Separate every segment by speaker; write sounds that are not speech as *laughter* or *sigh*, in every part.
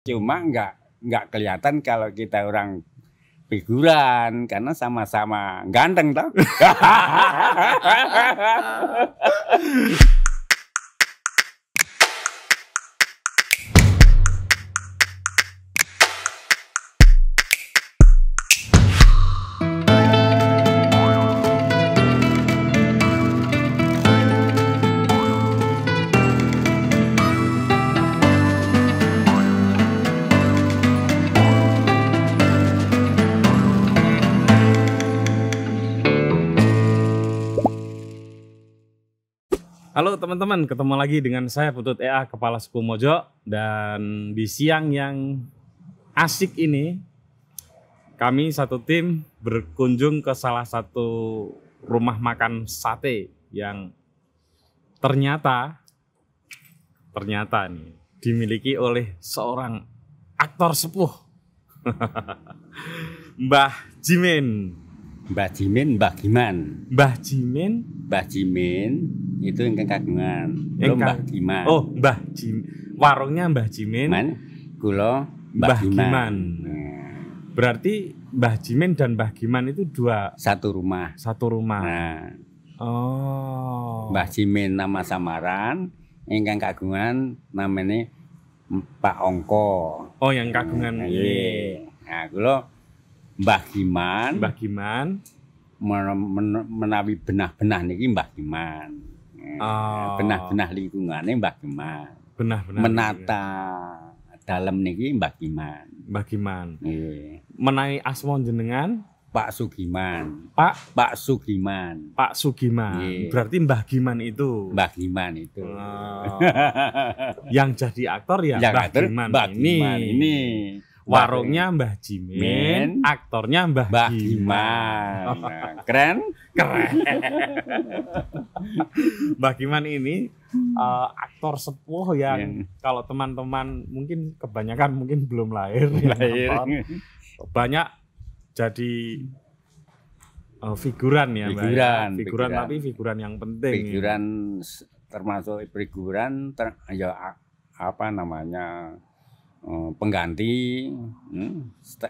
Speaker 1: Cuma nggak nggak kelihatan kalau kita orang figuran karena sama-sama ganteng tau *laughs*
Speaker 2: teman-teman, ketemu lagi dengan saya Putut EA Kepala Suku Mojo dan di siang yang asik ini kami satu tim berkunjung ke salah satu rumah makan sate yang ternyata ternyata nih dimiliki oleh seorang
Speaker 1: aktor sepuh *laughs* Mbah Jimin. Mbah Jimin, Mbah Giman. Mbah Jimin, Mbah Jimin itu yang kagungan. Yang Mbah Giman. Oh, Mbah Jim. Warungnya Mbah Jimin. Man, kula Mbah, Mbah Giman. Giman. Nah. Berarti Mbah Jimin dan Mbah Giman itu dua satu rumah. Satu rumah. Nah.
Speaker 2: Oh. Mbah
Speaker 1: Jimin nama samaran, ingkang kagungan namanya Pak Ongko. Oh, yang kagungan. Nah, iya. Nah, Mbah Giman. Mbah Giman. Men, men, menawi benah-benah niki Mbah Giman. Ya, oh. Benah-benah lingkungannya Mbah Giman.
Speaker 2: Benah-benah. Menata dalam niki Mbah Giman. Mbah Giman. asma jenengan Pak Sugiman. Pak Pak Sugiman. Pak Sugiman. Berarti Mbah Giman itu. Mbah Giman itu. Oh. Yang jadi aktor ya Yang Mbah, aktor, Giman, Mbah ini. Giman ini warungnya Mbah Jimin, Min. aktornya Mbah, Mbah Giman. Giman. *laughs* Nah, keren? Keren. *laughs* Mbah Giman ini uh, aktor sepuh yang yeah. kalau teman-teman mungkin kebanyakan mungkin belum lahir. lahir. Banyak jadi uh, figuran ya, ya. figuran, Mbak. Figuran, figuran tapi
Speaker 1: figuran yang penting. Figuran ya. termasuk figuran ter, ya apa namanya? Oh, pengganti hmm, st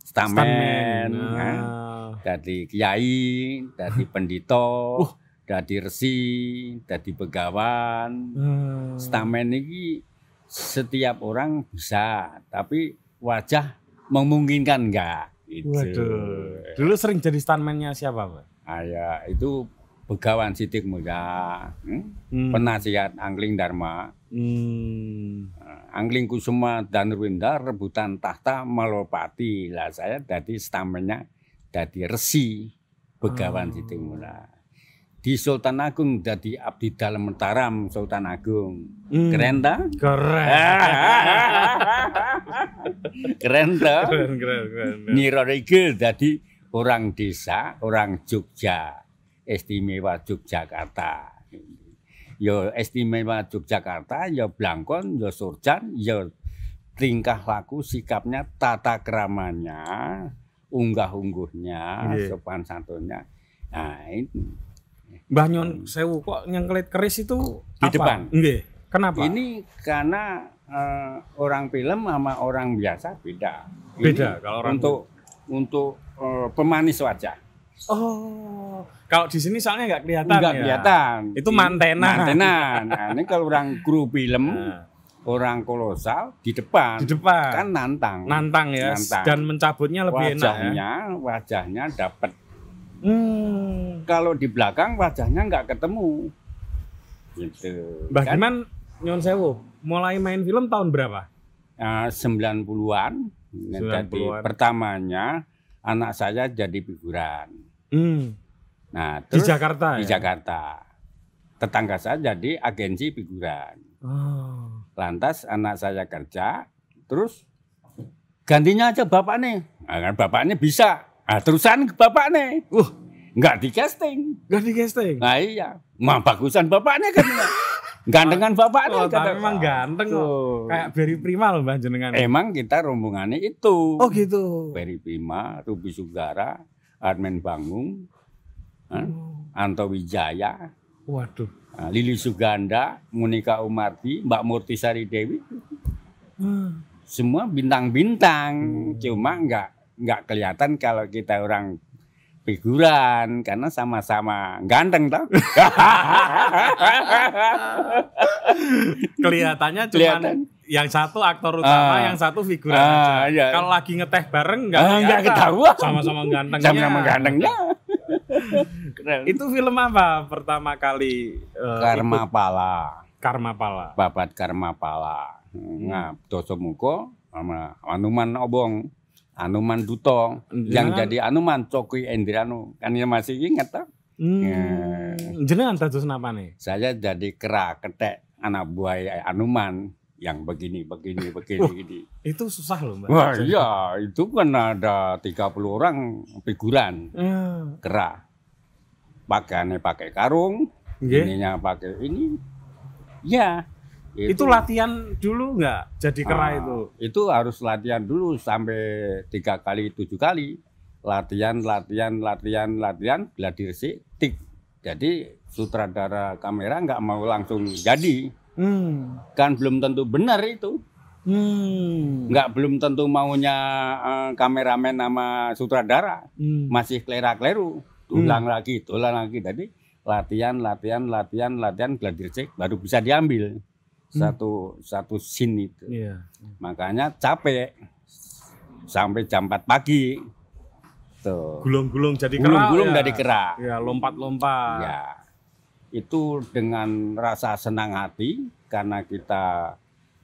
Speaker 1: stamen, stamen. Nah. Ah. dari kiai, dari pendito, uh. dari resi, dari pegawan,
Speaker 2: Hmm. Ah.
Speaker 1: Stamen ini setiap orang bisa, tapi wajah memungkinkan enggak.
Speaker 2: itu Waduh.
Speaker 1: Dulu sering jadi stamennya siapa, Pak? Ah, ya, itu pegawan Sidik Muda, hmm? Hmm. penasihat Angling Dharma. Hmm. Angling Kusuma dan Rwinda rebutan tahta Malopati. Lah saya dari stamennya dari Resi Begawan hmm. Sitimula. Oh. Di Sultan Agung jadi abdi dalam mentaram Sultan Agung. Hmm. Keren tak? *laughs* Keren. keren tak? Keren, Niro Rigel jadi orang desa, orang Jogja. Istimewa Yogyakarta ya istimewa Yogyakarta, ya Blangkon, ya Surjan, ya tingkah laku sikapnya, tata keramanya, unggah-ungguhnya, yeah. sopan santunnya. Nah, ini Mbah Nyon Sewu kok nyengkelit keris itu di apa? depan. Nggih. Kenapa? Ini karena uh, orang film sama orang biasa beda. Beda ini kalau orang untuk untuk uh, pemanis wajah.
Speaker 2: Oh, kalau
Speaker 1: di sini soalnya nggak kelihatan. Nggak ya? kelihatan. Itu mantenan. Mantenan. Nah, ini kalau orang kru film, *laughs* nah. orang kolosal di depan. Di depan. Kan nantang. Nantang ya. Nantang. Dan
Speaker 2: mencabutnya lebih wajahnya, enak. Ya. Wajahnya,
Speaker 1: Wajahnya dapat. Hmm. Kalau di belakang wajahnya nggak ketemu. Gitu. Bagaimana kan? Nyon Sewu mulai main film tahun berapa? Uh, 90-an. 90-an. Jadi pertamanya anak saya jadi figuran. Hmm. Nah, terus di Jakarta. Di ya? Jakarta. Tetangga saya jadi agensi figuran.
Speaker 2: Oh.
Speaker 1: Lantas anak saya kerja, terus gantinya aja bapak nih. Nah, kan bapaknya bisa. Nah, terusan ke bapak nih. Uh, nggak di casting. Nggak di casting. Nah iya, mah bagusan bapaknya kan. *laughs* Gantengan bapaknya oh, kata memang ganteng tuh. Kayak Beri Prima loh Mbak jenengan. Emang kita rombongannya itu. Oh gitu. Beri Prima, Ruby Sugara, Armen Bangung, oh. Eh, hmm. Anto Wijaya, Waduh. Eh, Lili Suganda, Monika Umarti, Mbak Murtisari Dewi, hmm. semua bintang-bintang, hmm. cuma nggak nggak kelihatan kalau kita orang figuran karena sama-sama ganteng tau
Speaker 2: *laughs*
Speaker 1: Kelihatannya cuma
Speaker 2: yang satu aktor
Speaker 1: utama, ah. yang satu
Speaker 2: figuran ah, aja. Iya. Kalau lagi ngeteh bareng nggak ah, enggak ketahuan. Sama-sama ganteng. Sama-sama gantengnya.
Speaker 1: Keren. *laughs* Itu film apa pertama kali? Uh, Karma ikut? Pala. Karma Pala. Babat Karma Pala. Hmm. Nah, Doso Muko sama Anuman Obong. Anuman Duto Jangan. yang jadi Anuman Coki Endrano kan yang masih ingat tuh. Hmm. Ya.
Speaker 2: Jenengan status apa
Speaker 1: nih? Saya jadi kera ketek anak buah Anuman yang begini, begini, *laughs* begini. Loh, ini.
Speaker 2: Itu susah loh Mbak. Wah iya,
Speaker 1: itu kan ada 30 orang figuran, hmm. Iya. gerak. Pakaiannya pakai karung, okay. ininya pakai ini. Ya. Itu, itu latihan dulu nggak jadi kerah ah, itu? Itu harus latihan dulu sampai tiga kali, tujuh kali. Latihan, latihan, latihan, latihan, diri tik. Jadi sutradara kamera nggak mau langsung jadi hmm. kan belum tentu benar itu hmm. nggak belum tentu maunya uh, kameramen sama sutradara hmm. masih kelera keleru ulang hmm. lagi ulang lagi tadi latihan latihan latihan latihan gladir cek baru bisa diambil hmm. satu hmm. satu scene itu yeah. makanya capek sampai jam 4 pagi tuh gulung-gulung jadi kerak gulung-gulung ya. jadi kerak ya lompat-lompat ya itu dengan rasa senang hati karena kita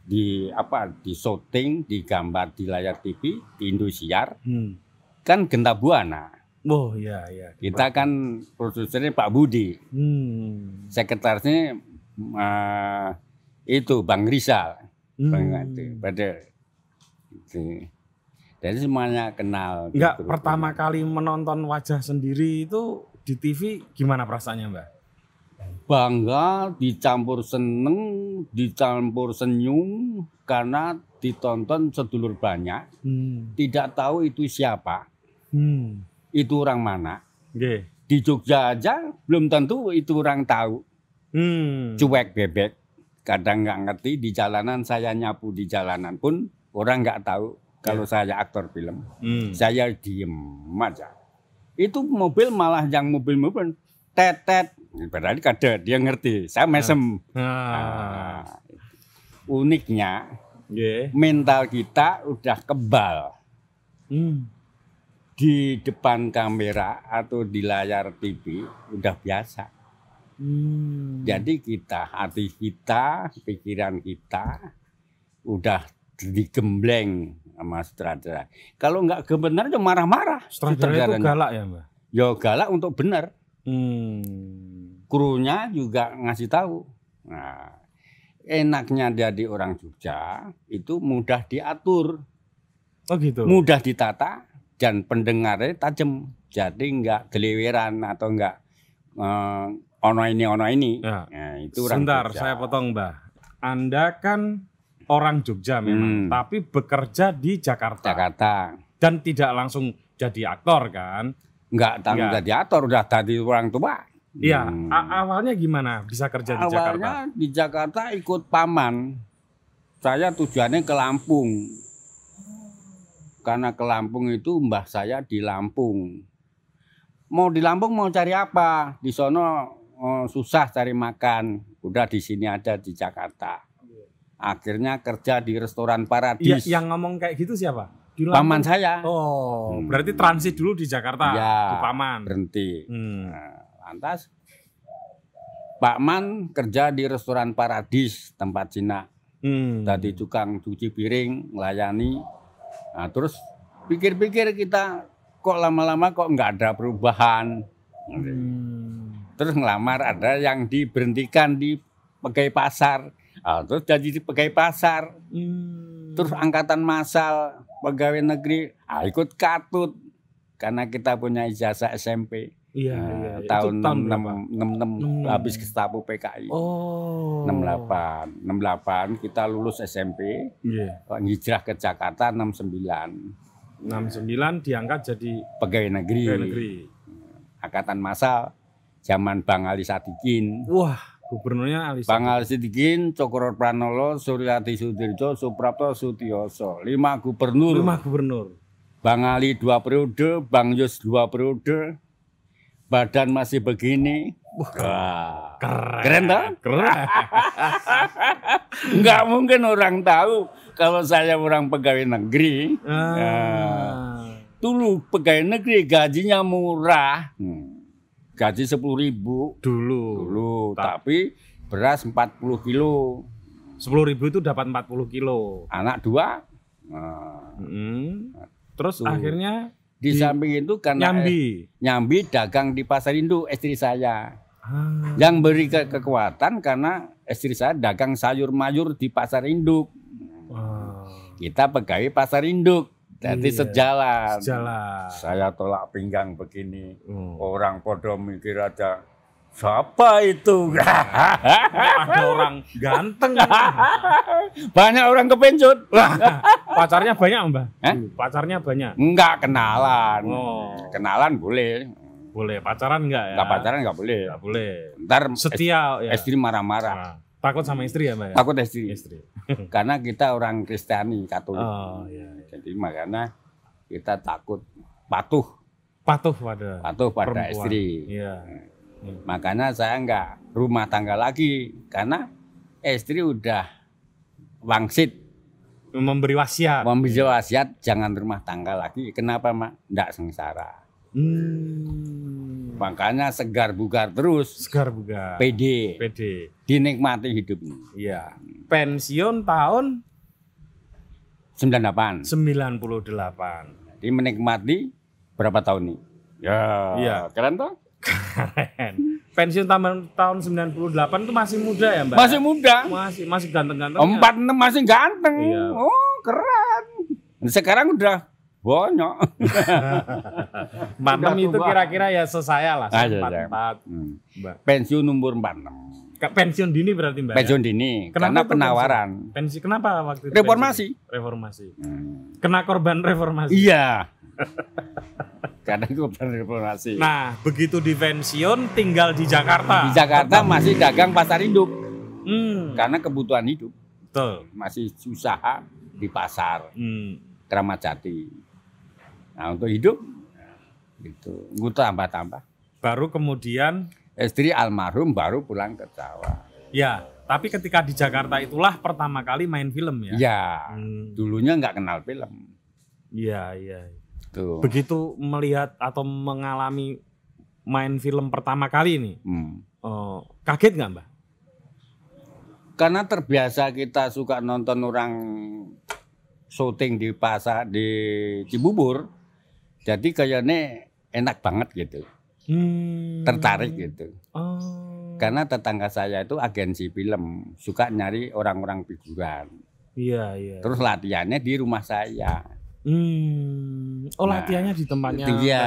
Speaker 1: di apa di syuting, digambar di layar TV, di Indosiar. Hmm. Kan Genta Buana.
Speaker 2: Oh ya
Speaker 1: ya Kita kan produsernya Pak Budi.
Speaker 2: Hmm.
Speaker 1: Sekretarisnya uh, itu Bang Rizal. Hmm. Bang pada jadi semuanya kenal. Enggak, gitu,
Speaker 2: pertama kali menonton wajah sendiri itu di TV gimana perasaannya, Mbak?
Speaker 1: bangga, dicampur seneng, dicampur senyum karena ditonton sedulur banyak. Hmm. Tidak tahu itu siapa. Hmm. Itu orang mana. Okay. Di Jogja aja belum tentu itu orang tahu. Hmm. Cuek bebek. Kadang nggak ngerti di jalanan saya nyapu di jalanan pun orang nggak tahu kalau yeah. saya aktor film. Hmm. Saya diem aja. Itu mobil malah yang mobil-mobil tetet Berarti kada dia ngerti. Saya mesem. Nah. Nah, uniknya yeah. mental kita udah kebal. Hmm. Di depan kamera atau di layar TV udah biasa. Hmm. Jadi kita, hati kita, pikiran kita udah digembleng sama sutradara. Kalau nggak kebenaran ya marah-marah. Sutradara, sutradara itu galak ya, Mbak? Ya galak untuk benar. Hmm. Krunya juga ngasih tahu. Nah, enaknya jadi orang Jogja itu mudah diatur.
Speaker 2: Oh gitu. Mudah
Speaker 1: ditata dan pendengarnya tajam. Jadi nggak geliweran atau nggak eh, ono ini ono ini. Ya. Nah, itu orang Sebentar, Jogja. saya potong, Mbah. Anda kan orang Jogja memang, hmm. tapi
Speaker 2: bekerja di Jakarta. Jakarta. Dan tidak langsung jadi aktor kan? nggak tanggung ya.
Speaker 1: diatur udah tadi orang tua. Iya, hmm.
Speaker 2: awalnya gimana
Speaker 1: bisa kerja di Jakarta? Awalnya di Jakarta ikut paman. Saya tujuannya ke Lampung. Karena ke Lampung itu mbah saya di Lampung. Mau di Lampung mau cari apa? Di sono oh, susah cari makan. Udah di sini aja di Jakarta. Iya. Akhirnya kerja di restoran ya, Paradis. Ya, yang ngomong
Speaker 2: kayak gitu siapa? di paman saya. Oh, hmm. berarti transit
Speaker 1: dulu di Jakarta ya, di paman. Berhenti. Hmm. Nah, lantas Pak Man kerja di restoran Paradis tempat Cina. Hmm. Tadi tukang cuci piring, melayani. Nah, terus pikir-pikir kita kok lama-lama kok nggak ada perubahan. Hmm. Terus ngelamar ada yang diberhentikan di pegawai pasar. Nah, terus jadi di pegawai pasar.
Speaker 2: Hmm. Terus
Speaker 1: angkatan massal pegawai negeri ah, ikut katut karena kita punya ijazah SMP. Iya, uh, iya, iya. tahun enam enam hmm. habis Gestapo PKI. Oh.
Speaker 2: 68.
Speaker 1: 68 kita lulus SMP. Iya. Yeah. Hijrah ke Jakarta 69. 69 yeah. diangkat jadi pegawai negeri. Pegawai negeri. Angkatan masa zaman Bang Ali Sadikin. Wah. Gubernurnya Ali Bang Ali Sidikin, Cokro Pranolo, Suryati Sudirjo, Suprapto Sutioso. Lima gubernur. Lima gubernur. Bang Ali dua periode, Bang Yus dua periode. Badan masih begini. Wah, keren. Keren tak? Keren. Enggak *laughs* mungkin orang tahu kalau saya orang pegawai negeri. Ah. Ya, dulu pegawai negeri gajinya murah. Hmm gaji sepuluh ribu dulu dulu Ta tapi beras 40 kilo sepuluh ribu itu dapat 40 kilo anak dua nah, hmm. terus tuh. akhirnya di, di samping itu karena nyambi eh, nyambi dagang di pasar induk istri saya ah. yang beri ke kekuatan karena istri saya dagang sayur mayur di pasar induk ah. kita pegawai pasar induk jadi iya, sejalan. Sejalan. Saya tolak pinggang begini. Hmm. Orang podo mikir aja siapa itu? *laughs* Ada orang ganteng.
Speaker 2: *laughs*
Speaker 1: banyak orang kepencut. Pacarnya banyak, Mbak? Eh? Pacarnya banyak. Enggak kenalan. Oh. Kenalan boleh. Boleh, pacaran enggak ya? Enggak pacaran enggak boleh. Enggak boleh. Ntar setia ya. Istri marah-marah. Nah, takut sama istri ya, Mbak? Ya? Takut istri. Istri. *laughs* Karena kita orang Kristiani, Katolik. Oh, iya. iya terima karena kita takut patuh
Speaker 2: patuh pada
Speaker 1: patuh pada perempuan. istri. Ya. Makanya saya enggak rumah tangga lagi karena istri udah wangsit memberi wasiat. Memberi wasiat jangan rumah tangga lagi. Kenapa, Mak? Enggak sengsara.
Speaker 2: Hmm.
Speaker 1: Makanya segar bugar terus. Segar bugar. PD. PD. Dinikmati hidup Iya. Pensiun tahun 98. 98. Jadi menikmati berapa tahun nih? Ya, iya. keren toh? Keren.
Speaker 2: Pensiun tahun tahun 98 itu masih muda ya, Mbak? Masih muda. Masih masih ganteng-ganteng. 46 ya?
Speaker 1: masih ganteng. Iya. Oh, keren. Sekarang udah banyak. *laughs* Empat itu kira-kira
Speaker 2: ya sesaya lah. Ah, empat empat.
Speaker 1: Hmm. Pensiun umur empat pensiun dini berarti Mbak. Ya? Pensiun dini kenapa karena penawaran.
Speaker 2: Pensiun kenapa waktu itu reformasi? pensiun? Reformasi. Hmm. Kena korban reformasi. Iya.
Speaker 1: *laughs* karena korban reformasi. Nah, begitu di pensiun tinggal di Jakarta. Di Jakarta Tentang. masih dagang pasar induk. Hmm. Karena kebutuhan hidup. Betul. Masih usaha di pasar. Hmm. Keramat Jati. Nah, untuk hidup itu gue tambah-tambah. Baru kemudian Istri almarhum baru pulang ke Jawa. Ya,
Speaker 2: tapi ketika di Jakarta itulah pertama kali main film ya. Ya, hmm.
Speaker 1: dulunya nggak kenal
Speaker 2: film. Iya, iya.
Speaker 1: Tuh. Begitu
Speaker 2: melihat atau mengalami
Speaker 1: main film pertama kali ini, hmm. oh, kaget nggak mbak? Karena terbiasa kita suka nonton orang syuting di pasar di Cibubur, jadi kayaknya enak banget gitu hmm. tertarik gitu. Oh. Karena tetangga saya itu agensi film, suka nyari orang-orang figuran.
Speaker 2: Iya, iya.
Speaker 1: Terus latihannya di rumah saya.
Speaker 2: Hmm. Oh, nah, latihannya di tempatnya iya,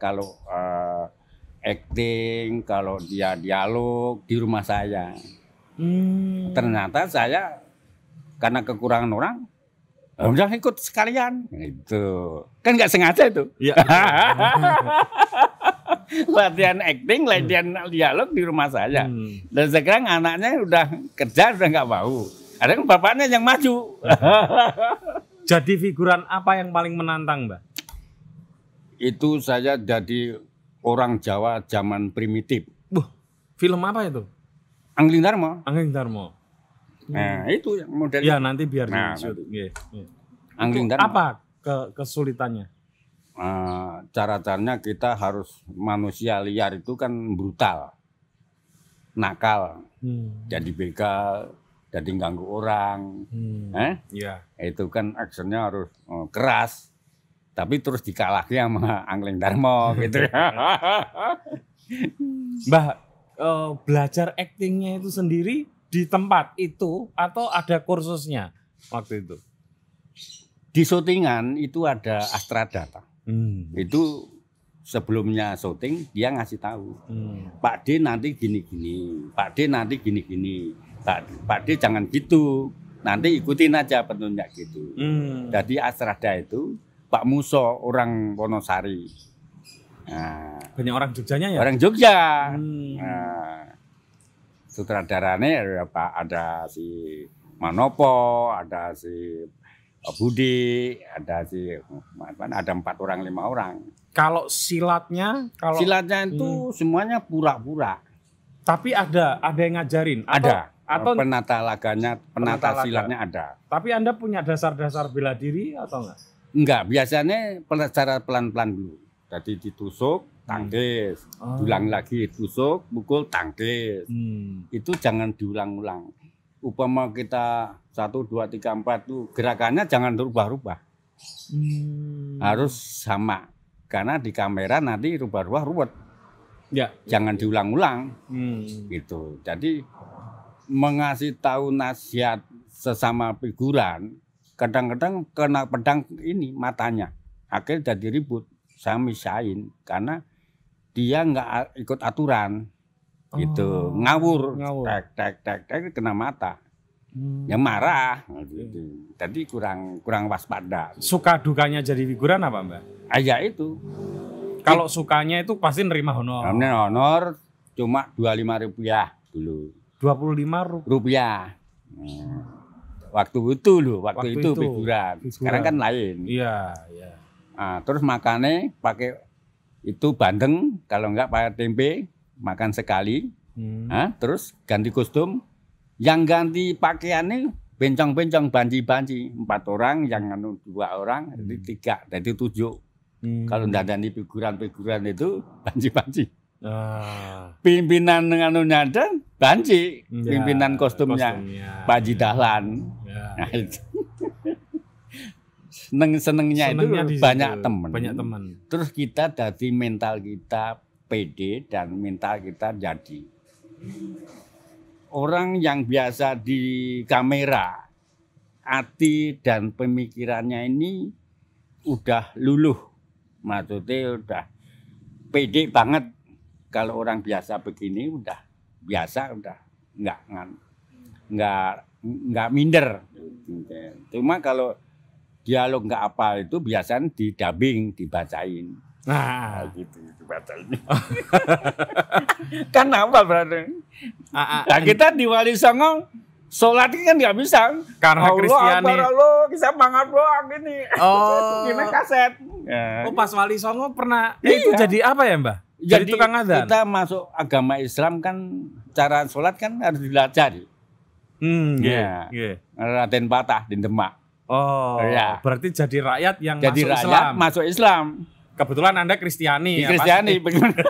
Speaker 1: Kalau uh, acting, kalau dia dialog di rumah saya.
Speaker 2: Hmm.
Speaker 1: Ternyata saya karena kekurangan orang eh, udah ikut sekalian itu kan nggak sengaja itu ya. *laughs* *laughs* latihan acting, latihan hmm. dialog di rumah saja. Hmm. Dan sekarang anaknya udah kerja udah nggak mau. Ada kan bapaknya yang maju.
Speaker 2: *laughs*
Speaker 1: jadi figuran apa yang paling menantang, Mbak? Itu saya jadi orang Jawa zaman primitif. Buh, film apa itu? Angling Dharma. Angling Dharma. Nah, hmm. itu yang model. Ya, nanti biar nah, di Angling Dharma. Apa
Speaker 2: ke kesulitannya?
Speaker 1: Eh, cara-caranya kita harus manusia liar itu kan brutal, nakal, hmm. jadi begal, jadi ganggu orang,
Speaker 2: hmm. eh? yeah.
Speaker 1: itu kan actionnya harus uh, keras, tapi terus dikalahkan sama angling Darmo *laughs* gitu ya. Mbak
Speaker 2: uh, eh, belajar aktingnya itu sendiri di tempat itu atau ada kursusnya
Speaker 1: waktu itu? Di syutingan itu ada Astradata. Hmm. Itu sebelumnya syuting dia ngasih tahu. Hmm. Pak D nanti gini-gini, Pak D nanti gini-gini. Pak, Pak D jangan gitu. Nanti ikutin aja petunjuk gitu. Hmm. Jadi Asrada itu Pak Muso orang Wonosari. Nah,
Speaker 2: banyak orang Jogjanya ya? Orang
Speaker 1: Jogja. Hmm. Nah, sutradaranya ada si Manopo, ada si Budi, ada si ada empat orang lima orang. Kalau silatnya, kalau silatnya itu hmm. semuanya pura-pura. Tapi ada ada yang ngajarin. Atau, ada. Atau penata laganya, penata, penata silatnya ada.
Speaker 2: Tapi anda punya dasar-dasar bela diri atau enggak?
Speaker 1: Enggak, biasanya secara pelan-pelan dulu. Jadi ditusuk, hmm. tangkis, hmm. oh. ulang lagi tusuk, pukul, tangkis. Hmm. Itu jangan diulang-ulang upama kita satu dua tiga empat tuh gerakannya jangan berubah-ubah hmm. harus sama karena di kamera nanti rubah-rubah ruwet ya jangan diulang-ulang hmm. gitu jadi mengasih tahu nasihat sesama figuran kadang-kadang kena pedang ini matanya akhirnya jadi ribut saya misain karena dia nggak ikut aturan Gitu. oh. gitu ngawur, ngawur. tak tak tak tak kena mata hmm. yang marah nah, iya. gitu. Tadi kurang kurang waspada.
Speaker 2: Gitu. Suka dukanya jadi figuran apa mbak?
Speaker 1: Aja ah, ya itu. Kalau sukanya itu pasti nerima honor. Nerima honor cuma dua lima rupiah dulu. Dua puluh lima rupiah. hmm. waktu itu loh, waktu, waktu itu, itu figuran. figuran. Sekarang kan lain. Iya, iya. Nah, terus makannya pakai itu bandeng, kalau enggak pakai tempe, makan sekali, hmm. ha? terus ganti kostum. Yang ganti pakaian ini bencong-bencong, banci-banci. Empat orang, yang anu dua orang, jadi hmm. tiga, jadi tujuh. Hmm. Kalau ada figuran-figuran itu banci-banci. Ah. Pimpinan dengan nyadan banci, Hmm. pimpinan ya, kostumnya, kostumnya. Pak Dahlan. Ya, nah, ya. seneng senengnya itu banyak teman. Banyak teman. Terus kita dari mental kita PD dan minta kita jadi. Orang yang biasa di kamera, hati dan pemikirannya ini udah luluh. Maksudnya udah PD banget. Kalau orang biasa begini udah biasa udah nggak nggak nggak minder. Cuma kalau dialog nggak apa itu biasanya didabing dibacain. Nah, nah gitu itu batalnya. *laughs* kan apa berarti? Ah, ah, nah, kita di Wali Songo Sholat kan nggak bisa. Karena Allah Kristiani. Allah lo bisa banget doang
Speaker 2: gini. Oh. Gimana kaset. Ya. Oh pas Wali Songo pernah.
Speaker 1: Eh, iya. itu jadi apa ya Mbak? Jadi, jadi tukang adhan. Kita masuk agama Islam kan cara sholat kan harus dilajari. Hmm, ya. Yeah, yeah. Raden Patah di Demak. Oh, ya.
Speaker 2: berarti jadi rakyat yang jadi masuk rakyat Islam. masuk Islam. Kebetulan Anda Kristiani ya. Kristiani benar. *laughs*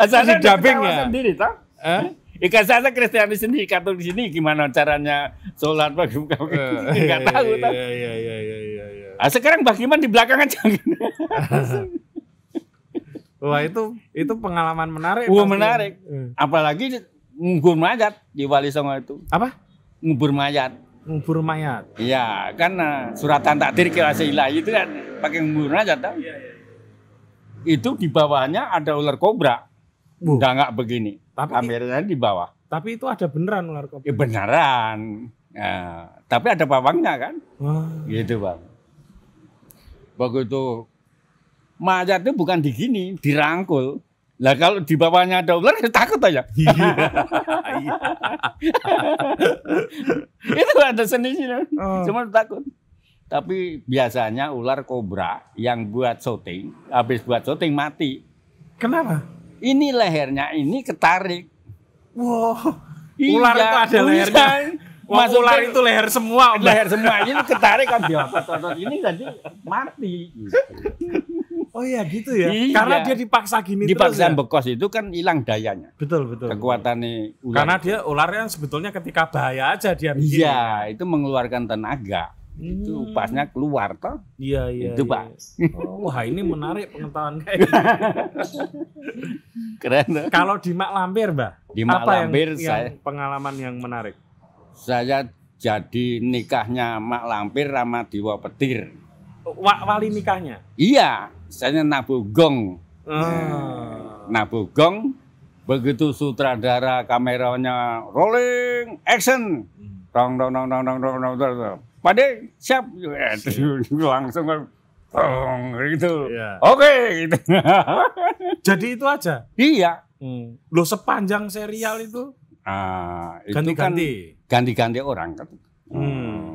Speaker 1: Asal di dubbing ya. Sendiri toh? Eh? Ika saya Kristiani sendiri katolik di sini gimana caranya sholat pagi buka eh, eh, nggak iya, tahu kan.
Speaker 2: Iya iya iya iya
Speaker 1: iya. Ah sekarang bagaimana di belakang aja. *laughs* Wah itu itu pengalaman menarik. Wah menarik. Eh. Apalagi ngubur mayat di Wali Songo itu. Apa? Ngubur mayat
Speaker 2: ngubur mayat.
Speaker 1: Iya, kan nah, suratan takdir kilasi ilahi itu kan pakai ngubur mayat Iya, iya. Itu di bawahnya ada ular kobra. udah Enggak enggak begini. Tapi kameranya di bawah. Tapi itu ada beneran ular kobra. Ya beneran. Ya, tapi ada bawangnya kan? Wah. Gitu, Bang. Begitu mayat itu bukan digini, dirangkul. Lah kalau di bawahnya ada ular ya takut aja. *laughs* Iya. *laughs* itu ada seni Oh. Cuma takut. Tapi biasanya ular kobra yang buat syuting, habis buat syuting mati. Kenapa? Ini lehernya ini ketarik. Wow. Iya, ular itu ada lehernya. Mas ular itu leher semua, om. leher semua. Ini ketarik kan dia ya. otot-otot ini tadi mati.
Speaker 2: *laughs* Oh iya gitu ya. Iya. Karena dia dipaksa gini dipaksa terus. Ya?
Speaker 1: bekos itu kan hilang dayanya. Betul betul. Kekuatannya ular. Karena itu. dia ularnya sebetulnya ketika bahaya aja dia. Begini. Iya, itu mengeluarkan tenaga. Hmm. Itu pasnya keluar toh. Iya iya. Itu iya. Oh, wah ini menarik
Speaker 2: pengetahuan kayak
Speaker 1: *laughs* Keren. Kalau di Mak Lampir, Mbak. Di Mak apa Lampir yang, saya yang pengalaman yang menarik. Saya jadi nikahnya Mak Lampir sama Dewa Petir.
Speaker 2: Wa wali nikahnya?
Speaker 1: Iya misalnya Nabu Gong. Ah. Nabu Gong begitu sutradara kameranya rolling action. dong dong dong dong dong dong dong, Pade siap. Eh, *laughs* langsung kan, dong gitu. Ya. Oke okay, gitu. *laughs* Jadi itu aja. Iya. Hmm. Loh sepanjang serial itu? Ah, ganti-ganti. Kan ganti-ganti orang kan. Hmm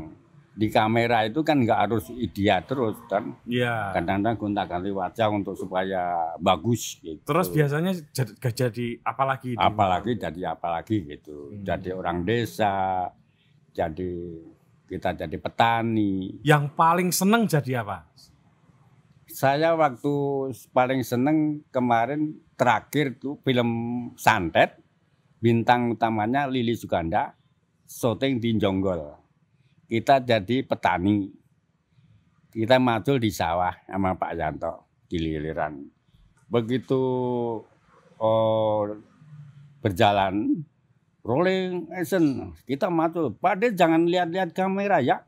Speaker 1: di kamera itu kan nggak harus ideal terus kan. Iya. Kadang-kadang gonta ganti wajah untuk supaya bagus gitu. Terus biasanya jadi, jadi apalagi? Apalagi jadi apalagi gitu. Hmm. Jadi orang desa, jadi kita jadi petani. Yang paling seneng jadi apa? Saya waktu paling seneng kemarin terakhir tuh film Santet, bintang utamanya Lili Suganda, syuting di Jonggol kita jadi petani. Kita matul di sawah sama Pak Yanto di liliran. Begitu oh, berjalan, rolling action, kita matul Pak De jangan lihat-lihat kamera ya.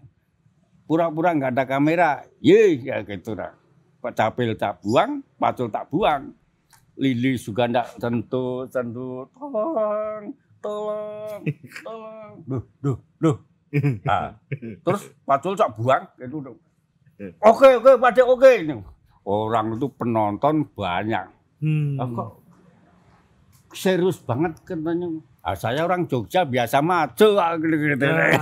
Speaker 1: Pura-pura nggak ada kamera. Ye, ya gitu lah. Pak Capil tak buang, pacul tak buang. Lili juga enggak tentu, tentu, tolong, tolong, *laughs* tolong. Duh, duh, duh, Nah, terus pacul cak buang itu. Hmm. Oke, oke, Pak oke. Orang itu penonton banyak. Hmm. Nah, kok serius banget katanya. Ah, saya orang Jogja biasa maco gitu-gitu. Nah.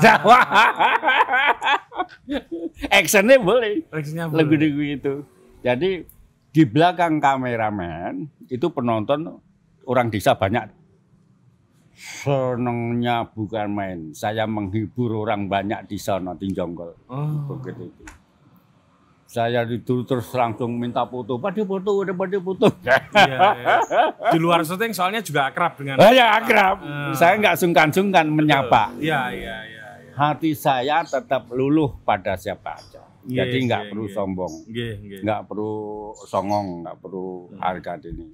Speaker 1: *laughs* Actionnya boleh. Actionnya boleh. lagu itu. Jadi di belakang kameramen itu penonton orang desa banyak senengnya bukan main. Saya menghibur orang banyak di sana di Jonggol. Oh. Begitu Saya ditutur terus langsung minta foto, pada foto, udah pada foto. Iya, iya. Di luar syuting soalnya juga akrab dengan. Oh, ya akrab. Uh. Saya nggak sungkan-sungkan menyapa. Iya, iya, iya. Ya. Hati saya tetap luluh pada siapa aja. Iya, Jadi nggak yeah, perlu yeah. sombong, nggak yeah, yeah. perlu songong, nggak perlu hmm. harga diri.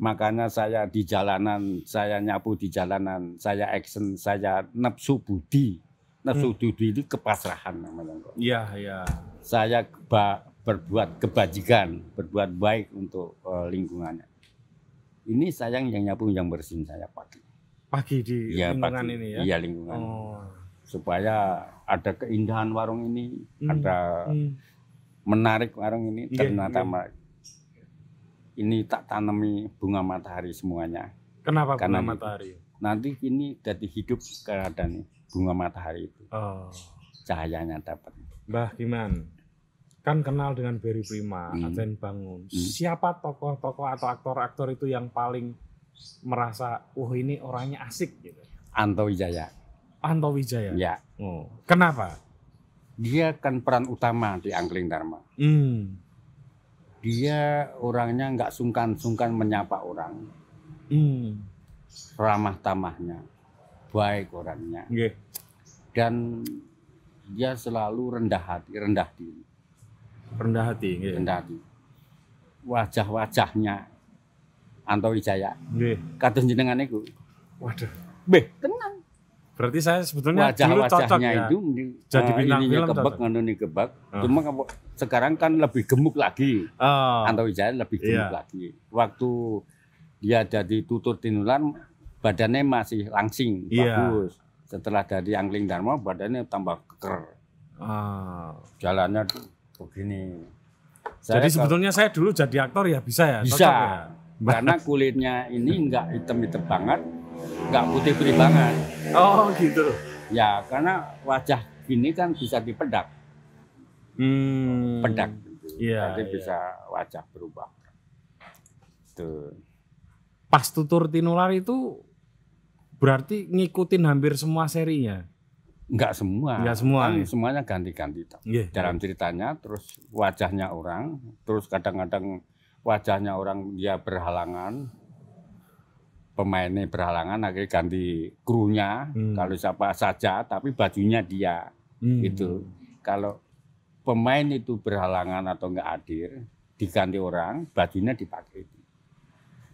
Speaker 1: Makanya saya di jalanan, saya nyapu di jalanan, saya action, saya nafsu budi. Nafsu hmm. budi itu kepasrahan namanya. Iya, iya. Saya keba, berbuat kebajikan, berbuat baik untuk uh, lingkungannya. Ini sayang yang nyapu yang bersin saya pagi.
Speaker 2: Pagi di ya, lingkungan pagi. ini ya? Iya, lingkungan. Oh.
Speaker 1: Supaya ada keindahan warung ini, hmm. ada hmm. menarik warung ini, iya, ternyata yeah, yeah ini tak tanami bunga matahari semuanya. Kenapa Karena bunga matahari? Nanti ini jadi hidup keadaan bunga matahari itu. Oh. Cahayanya dapat.
Speaker 2: Mbah Giman, kan kenal dengan Berry Prima, hmm.
Speaker 1: Aden Bangun. Hmm. Siapa tokoh-tokoh atau aktor-aktor itu yang paling merasa,
Speaker 2: "Uh, ini orangnya asik" gitu?
Speaker 1: Anto Wijaya. Anto Wijaya. Ya. Oh. Kenapa? Dia kan peran utama di Angling Dharma. Hmm dia orangnya nggak sungkan-sungkan menyapa orang. Hmm. Ramah tamahnya, baik orangnya. yeah. Dan dia selalu rendah hati, rendah diri. Rendah hati, yeah. rendah hati. Wajah-wajahnya Anto Wijaya. yeah. katun jenengan itu.
Speaker 2: Waduh. be
Speaker 1: tenang. Berarti saya sebetulnya wajah-wajahnya ya? itu ya? jadi eh, bintang uh, ini kebek ngono ni kebek. Uh. Cuma sekarang kan lebih gemuk lagi. Oh. Anto Wijaya lebih gemuk yeah. lagi. Waktu dia jadi tutur tinulan badannya masih langsing, yeah. bagus. Setelah dari angling dharma badannya tambah keker. Oh. Jalannya begini. Saya jadi sebetulnya saya dulu jadi aktor ya bisa ya? Bisa. ya? Karena *laughs* kulitnya ini enggak hitam-hitam banget, enggak putih-putih banget. Oh gitu. Ya, karena wajah gini kan bisa dipedak hmm. pedang. Iya. Nanti yeah. bisa iya. wajah berubah. itu
Speaker 2: Pas tutur tinular itu berarti ngikutin hampir semua serinya.
Speaker 1: Enggak semua. Enggak semua. Kan semuanya ganti-ganti. Yeah. Iya. Dalam ceritanya terus wajahnya orang, terus kadang-kadang wajahnya orang dia berhalangan, pemainnya berhalangan akhirnya ganti krunya hmm. kalau siapa saja tapi bajunya dia
Speaker 2: hmm. itu
Speaker 1: kalau pemain itu berhalangan atau nggak hadir, diganti orang, bajunya dipakai.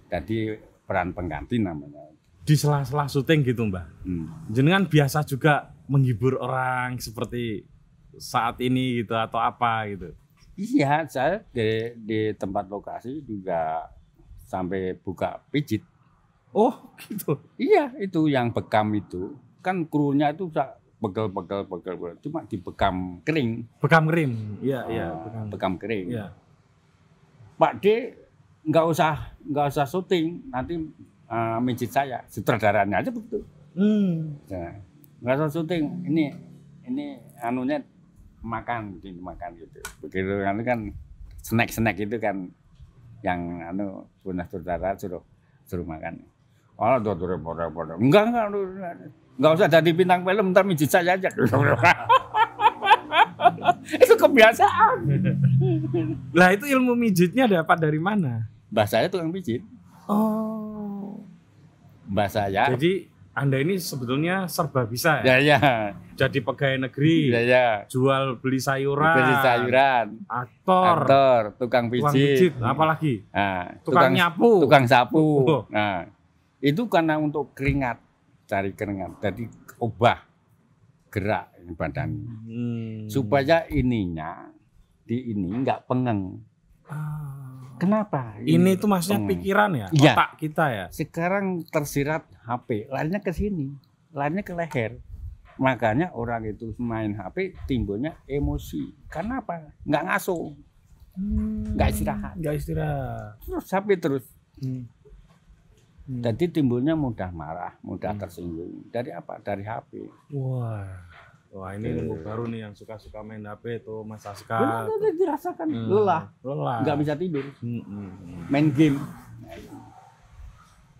Speaker 1: Jadi peran pengganti namanya.
Speaker 2: Di sela-sela syuting gitu mbak, hmm. jenengan biasa juga menghibur orang seperti saat ini
Speaker 1: gitu atau apa gitu? Iya, saya di, di tempat lokasi juga sampai buka pijit. Oh gitu? Iya, itu yang bekam itu. Kan krunya itu pegel pegel pegel pegel cuma bekam kering bekam kering iya ah, iya bekam. bekam kering ya. Pak D nggak usah nggak usah syuting nanti uh, ah, mencit saya sutradaranya aja begitu hmm. Ya, nggak usah syuting ini ini anunya makan gini makan gitu begitu kan kan snack snack itu kan yang anu punya sutradara suruh suruh makan oh tuh repot repot enggak enggak nggak usah jadi bintang film, ntar mijit saya aja. *laughs* itu kebiasaan. Lah itu ilmu
Speaker 2: mijitnya dapat dari mana? bahasa saya tukang mijit Oh. Mbah saya. Jadi anda ini sebetulnya serba bisa ya. Ya, ya. Jadi pegawai negeri. Ya, ya.
Speaker 1: Jual beli sayuran. Beli sayuran. Aktor. Aktor, tukang pijit. Tukang pijit, apalagi? Nah, tukang, tukang nyapu. Tukang sapu. Oh. Nah, itu karena untuk keringat cari keringat. Jadi ubah gerak ini badan hmm. supaya ininya di ini nggak pengen. Ah. Kenapa? Ini, ini itu maksudnya pengeng. pikiran ya, ya, otak kita ya. Sekarang tersirat HP, lainnya ke sini, lainnya ke leher. Makanya orang itu main HP timbulnya emosi. Kenapa? apa? Nggak ngasuh, hmm. nggak istirahat. Nggak istirahat. Terus HP terus. Hmm Hmm. Jadi timbulnya mudah marah, mudah hmm. tersinggung. Dari apa? Dari HP. Wah. Wah ini ilmu baru nih
Speaker 2: yang suka-suka main HP itu Mas Aska. Benar, iya, dirasakan hmm. lelah, lelah, Gak bisa
Speaker 1: tidur, hmm, hmm, hmm. main game.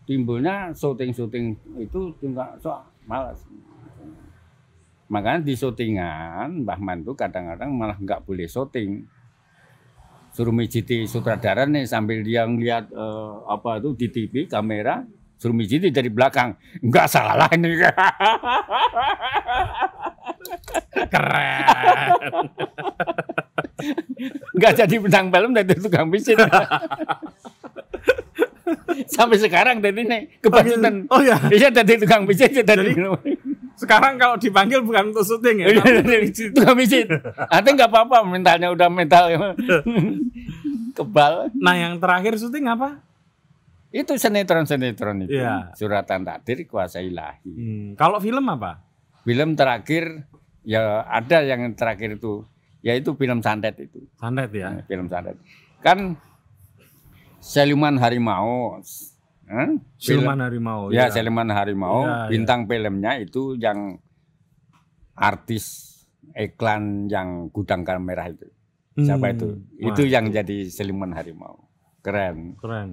Speaker 1: Timbulnya syuting-syuting itu juga so malas. Makanya di syutingan Mbah Mantu kadang-kadang malah nggak boleh syuting suruh mijiti sutradara nih sambil dia ngeliat uh, apa itu di TV kamera suruh mijiti dari belakang nggak salah lah ini *laughs* keren nggak jadi bintang film dari tukang mijit *laughs* sampai sekarang dari ini kebanyakan oh, iya. iya dari tukang mijit dari, dari sekarang kalau dipanggil bukan untuk syuting ya iya, iya, nggak pijit nanti nggak apa-apa mentalnya udah mental kebal nah yang terakhir syuting apa itu sinetron sinetron itu ya. suratan takdir kuasa ilahi hmm. kalau film apa film terakhir ya ada yang terakhir itu yaitu film santet itu santet ya film santet kan Seluman Harimau Hmm? Siluman Harimau. Ya, ya. Siluman Harimau. Ya, bintang filmnya itu yang artis iklan yang gudang merah itu. Hmm. Siapa itu? Wah, itu yang itu. jadi Siluman Harimau. Keren. Keren.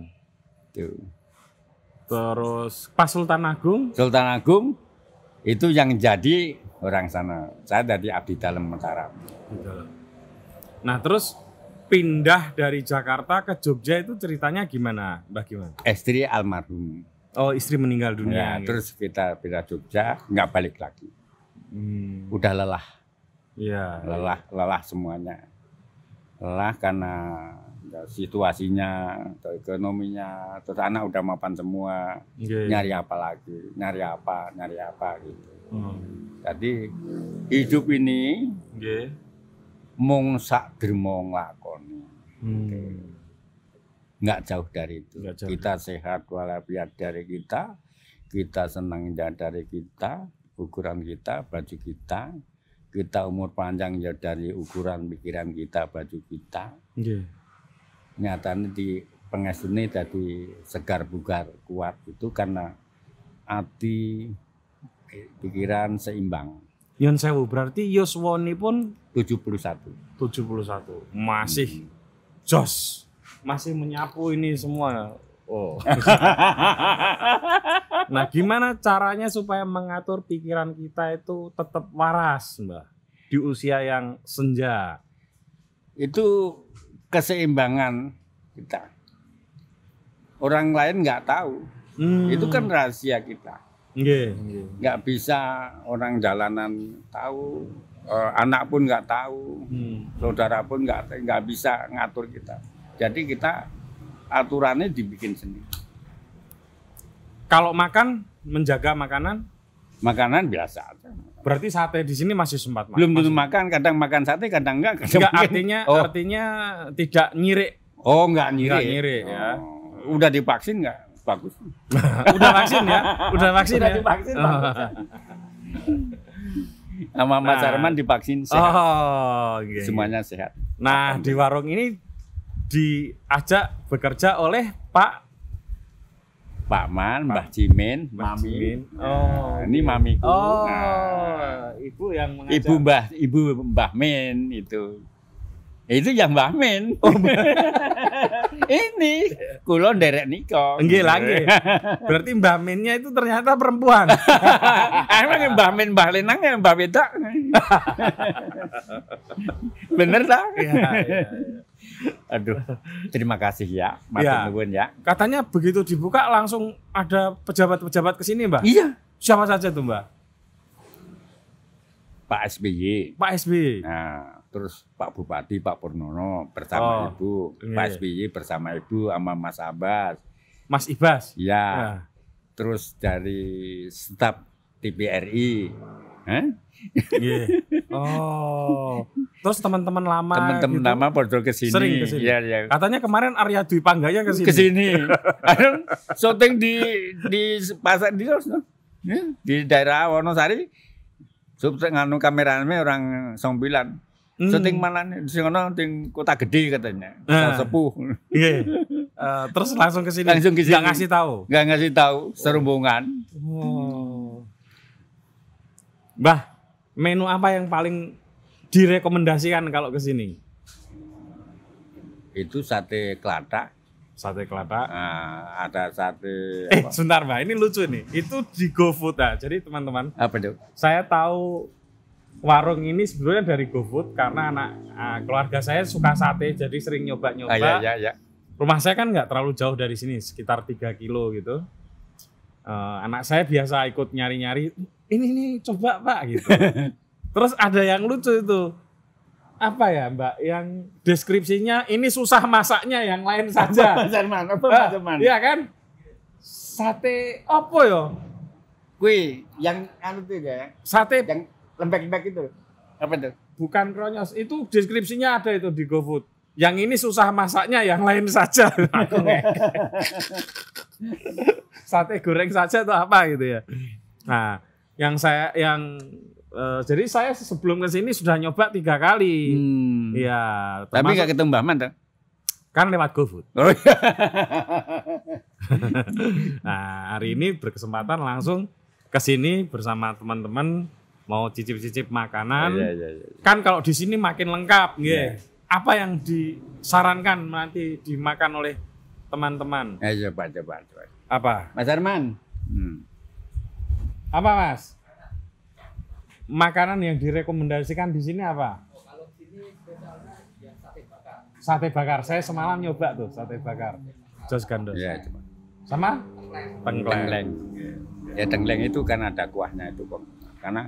Speaker 1: Tuh. Terus pas Sultan Agung? Sultan Agung itu yang jadi orang sana. Saya dari Abdi Dalam Mataram.
Speaker 2: Nah terus pindah dari Jakarta ke Jogja itu ceritanya gimana, Mbak gimana?
Speaker 1: Istri almarhum. Oh, istri meninggal dunia. Ya, gitu. Terus kita pindah Jogja, nggak balik lagi. Hmm. Udah lelah. Iya. Lelah, ya. lelah semuanya. Lelah karena situasinya, atau ekonominya, terus anak udah mapan semua. Okay. Iya, iya. Nyari apa lagi? Nyari apa? Nyari apa gitu. Hmm. Jadi hidup ini okay. Iya. mung sak dermong Hmm. jauh dari itu. Jauh. Kita sehat walafiat dari kita, kita senang indah dari kita, ukuran kita, baju kita, kita umur panjang ya dari ukuran pikiran kita, baju kita. Yeah. Nyatanya di ini tadi segar bugar kuat itu karena hati pikiran seimbang. yonsewu sewu berarti yoswoni pun 71. 71. Masih hmm jos
Speaker 2: masih menyapu ini semua oh *laughs* nah gimana caranya supaya mengatur pikiran kita itu tetap waras mbak
Speaker 1: di usia yang senja itu keseimbangan kita orang lain nggak tahu hmm. itu kan rahasia kita nggak bisa orang jalanan tahu uh, anak pun nggak tahu, hmm. saudara pun nggak nggak bisa ngatur kita. Jadi kita aturannya dibikin sendiri. Kalau makan
Speaker 2: menjaga makanan? Makanan biasa Berarti sate di sini masih sempat makan. Belum tentu
Speaker 1: makan, kadang makan sate, kadang enggak. Kadang enggak artinya oh. artinya tidak nyirik. Oh, enggak nyirik. Enggak nyirik ya. oh. ya. Udah divaksin enggak? Bagus. *laughs* Udah vaksin ya? Udah vaksin Udah ya? divaksin bagus. *laughs* sama Mas nah. Arman divaksin sehat.
Speaker 2: Oh, okay. Iya, iya. Semuanya sehat. Nah, di warung ini
Speaker 1: diajak bekerja oleh Pak Pak Man, Mbah Cimin, Mbah Mami. Cimin. Nah, oh, nah, ini iya. mamiku. Oh, nah, ibu yang mengajak. Ibu Mbah, ibu Mbah Min itu. Itu yang Mbah Min. Oh, *laughs* ini kulon derek niko. enggak lagi Berarti Mbah Minnya itu ternyata perempuan. *laughs* Emang Mbah Min Mbah Lenang ya Mbah beda Bener tak? Iya, ya, ya. Aduh, terima kasih ya, ya. ya.
Speaker 2: Katanya begitu dibuka langsung ada pejabat-pejabat kesini sini, Mbak. Iya. Siapa saja tuh, Mbak?
Speaker 1: Pak SBY. Pak SBY. Nah, terus Pak Bupati, Pak Purnono bersama oh, Ibu, iya. Pak iya. SBY bersama Ibu sama Mas Abbas. Mas Ibas? Ya. nah. Terus dari staf TPRI. Hah? Yeah.
Speaker 2: Oh. Terus teman-teman lama Teman-teman gitu,
Speaker 1: lama podo ke sini. Sering ke sini. Ya, ya. Katanya kemarin Arya Dwi Panggaya ke sini. Ke sini. syuting di di pasar di di daerah Wonosari. Sub nganu kameramen orang Songbilan. Hmm. Seting mana sing ono sing kota gede katanya. Nah. Sepuh. Iya. Uh, terus langsung ke sini. Langsung ke sini. Gak ngasih tahu. Gak ngasih tahu serumbungan. Oh. Mbah, menu apa yang paling
Speaker 2: direkomendasikan kalau ke sini?
Speaker 1: Itu sate kelata. Sate kelata. Uh, ah, ada sate eh, apa? Eh, sebentar, Mbah. Ini lucu nih.
Speaker 2: Itu di GoFood ya Jadi teman-teman. Apa itu? Saya tahu warung ini sebenarnya dari GoFood karena anak uh, keluarga saya suka sate jadi sering nyoba-nyoba. Ah, iya, iya, iya. Rumah saya kan nggak terlalu jauh dari sini, sekitar 3 kilo gitu. Uh, anak saya biasa ikut nyari-nyari, ini nih coba pak gitu. *laughs* Terus ada yang lucu itu, apa ya mbak, yang deskripsinya ini susah masaknya yang lain saja. Jerman, apa Pak eh, Jerman? Iya
Speaker 1: kan? Sate opo yo? Ya? Kui, yang anu tuh ya. Sate yang lembek-lembek itu.
Speaker 2: Apa itu? Bukan kronyos, itu deskripsinya ada itu di GoFood. Yang ini susah masaknya, yang lain saja. *laughs* Sate goreng saja atau apa gitu ya. Nah, yang saya yang uh, jadi saya sebelum ke sini sudah nyoba tiga kali.
Speaker 1: Hmm. Ya,
Speaker 2: termasuk, tapi nggak ketemu Mbak Man Kan lewat GoFood. Oh, iya. *laughs* nah, hari ini berkesempatan langsung ke sini bersama teman-teman mau cicip-cicip makanan. Oh, iya, iya, iya, iya. Kan kalau di sini makin lengkap, gitu. Apa yang disarankan nanti dimakan oleh teman-teman?
Speaker 1: Ya, coba, coba, coba. Apa? Mas Arman. Hmm.
Speaker 2: Apa, Mas? Makanan yang direkomendasikan di sini apa? Oh, kalau sini spesialnya sate bakar. Sate bakar. Saya semalam nyoba tuh sate bakar.
Speaker 1: Jos gandos. Ya, coba.
Speaker 2: Sama? Tengkleng. Tengkleng.
Speaker 1: Ya, tengkleng itu kan ada kuahnya itu, Kok. Karena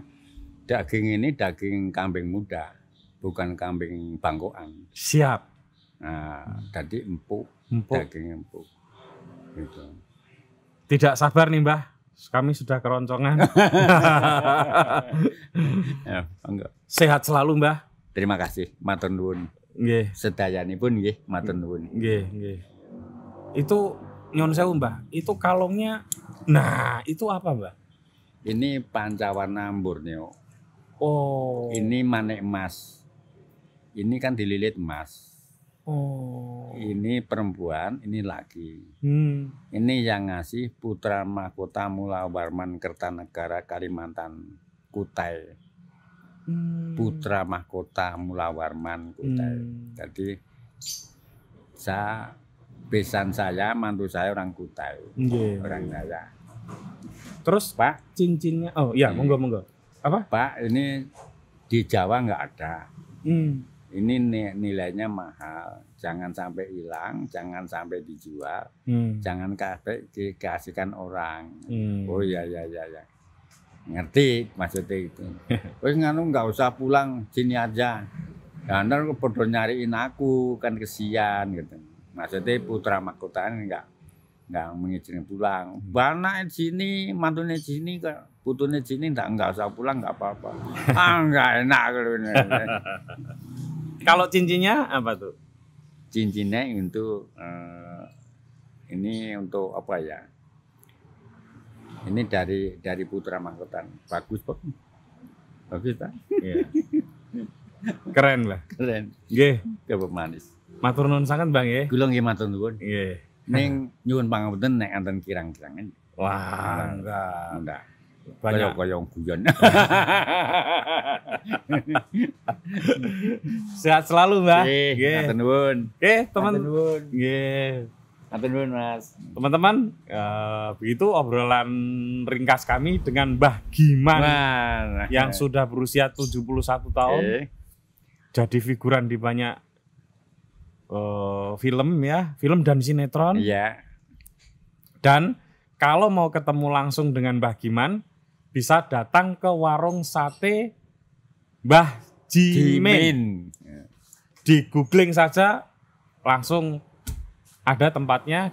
Speaker 1: Daging ini daging kambing muda, bukan kambing bangkoan. Siap. Nah, tadi empuk, empuk. daging empuk. Gitu.
Speaker 2: Tidak sabar nih Mbah,
Speaker 1: kami sudah keroncongan. *laughs* ya, Sehat selalu Mbah. Terima kasih, matur nuwun. Nggih. Sedayanipun nggih, matur nuwun. Itu nyon sewu Mbah, itu kalungnya Nah, itu apa Mbah? Ini pancawarna Borneo. Oh. Ini manik emas. Ini kan dililit emas.
Speaker 2: Oh.
Speaker 1: Ini perempuan, ini laki. Hmm. Ini yang ngasih putra mahkota Mula Warman Kertanegara Kalimantan Kutai. Hmm. Putra mahkota Mula Warman Kutai. Hmm. Jadi saya besan saya, mantu saya orang Kutai, yeah. orang Dayak. Terus Pak, cincinnya oh iya, monggo monggo apa Pak ini di Jawa nggak ada hmm. ini nilainya mahal jangan sampai hilang jangan sampai dijual hmm. jangan sampai dikasihkan orang hmm. oh ya ya ya ya ngerti maksudnya itu terus *laughs* nganu nggak usah pulang sini aja Karena lu perlu nyariin aku kan kesian gitu maksudnya putra mahkotaan nggak nggak mengizinkan pulang hmm. banyak sini mantunya sini kok putune sini enggak enggak usah pulang enggak apa-apa. *laughs* ah, enggak enak kalau ini. *laughs* kalau cincinnya apa tuh? Cincinnya untuk uh, eh, ini untuk apa ya? Ini dari dari Putra mangkutan. Bagus, Pak. Bagus, Pak. Iya. Keren lah. Keren. Nggih, kebab manis. Matur nuwun sangat, Bang, ya. Gulung nggih matur nuwun. Nggih. Ning nyuwun pangapunten nek anten kirang-kirangan. Wah, enggak. Enggak banyak kayak guyon. *laughs* Sehat selalu, Mbak. Nggih, nuwun. eh teman. Nuwun.
Speaker 2: Nggih. nuwun, Mas. Teman-teman, uh, begitu obrolan ringkas kami dengan Mbah Giman Man. yang sudah berusia 71 tahun. Jadi figuran di banyak uh, film ya, film dan sinetron. Iya. Dan kalau mau ketemu langsung dengan Mbah Giman, bisa datang ke warung sate Mbah Jimin. Di googling saja langsung ada tempatnya.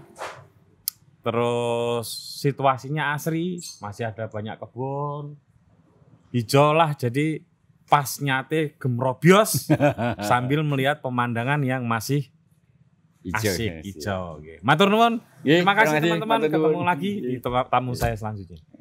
Speaker 2: Terus situasinya asri, masih ada banyak kebun. Hijau lah jadi pas nyate gemrobios *laughs* sambil melihat pemandangan yang masih Ijo, asik, ya. hijau. Matur nuwun. Iya, terima kasih teman-teman. Ketemu lagi di tamu iya. saya selanjutnya.